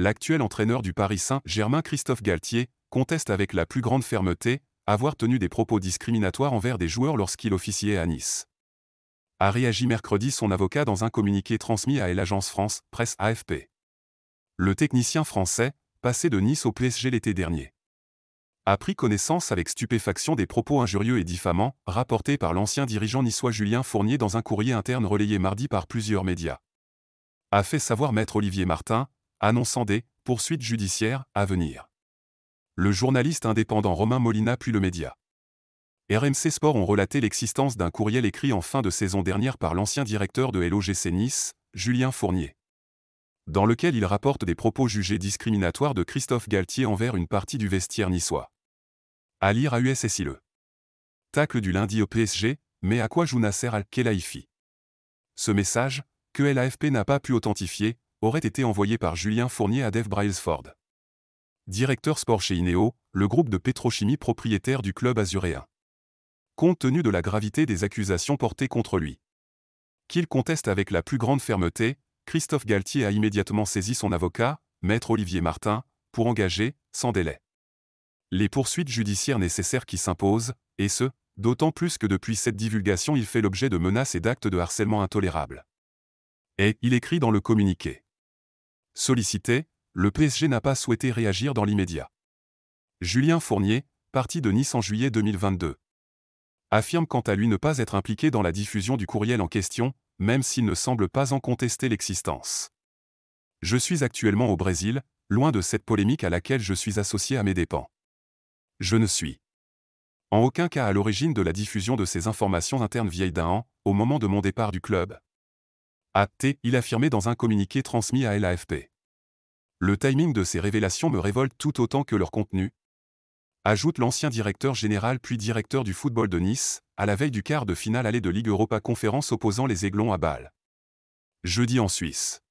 l'actuel entraîneur du Paris Saint-Germain Christophe Galtier, conteste avec la plus grande fermeté avoir tenu des propos discriminatoires envers des joueurs lorsqu'il officiait à Nice. A réagi mercredi son avocat dans un communiqué transmis à l'agence France Presse AFP. Le technicien français, passé de Nice au PSG l'été dernier, a pris connaissance avec stupéfaction des propos injurieux et diffamants rapportés par l'ancien dirigeant niçois Julien Fournier dans un courrier interne relayé mardi par plusieurs médias. A fait savoir maître Olivier Martin, annonçant des poursuites judiciaires à venir. Le journaliste indépendant Romain Molina puis le média. RMC Sport ont relaté l'existence d'un courriel écrit en fin de saison dernière par l'ancien directeur de LOGC Nice, Julien Fournier. Dans lequel il rapporte des propos jugés discriminatoires de Christophe Galtier envers une partie du vestiaire niçois. À lire à USSI le. Tacle du lundi au PSG, mais à quoi joue Nasser Al-Khelaifi Ce message, que l'AFP n'a pas pu authentifier, aurait été envoyé par Julien Fournier à Dave Brailsford. Directeur sport chez INEO, le groupe de pétrochimie propriétaire du club azuréen. Compte tenu de la gravité des accusations portées contre lui, qu'il conteste avec la plus grande fermeté, Christophe Galtier a immédiatement saisi son avocat, maître Olivier Martin, pour engager, sans délai, les poursuites judiciaires nécessaires qui s'imposent, et ce, d'autant plus que depuis cette divulgation il fait l'objet de menaces et d'actes de harcèlement intolérables. Et il écrit dans le communiqué. Sollicité, le PSG n'a pas souhaité réagir dans l'immédiat. Julien Fournier, parti de Nice en juillet 2022, affirme quant à lui ne pas être impliqué dans la diffusion du courriel en question, même s'il ne semble pas en contester l'existence. Je suis actuellement au Brésil, loin de cette polémique à laquelle je suis associé à mes dépens. Je ne suis en aucun cas à l'origine de la diffusion de ces informations internes vieilles d'un an, au moment de mon départ du club. A.T. il affirmait dans un communiqué transmis à LAFP. Le timing de ces révélations me révolte tout autant que leur contenu, ajoute l'ancien directeur général puis directeur du football de Nice, à la veille du quart de finale aller de Ligue Europa Conférence opposant les Aiglons à Bâle. Jeudi en Suisse.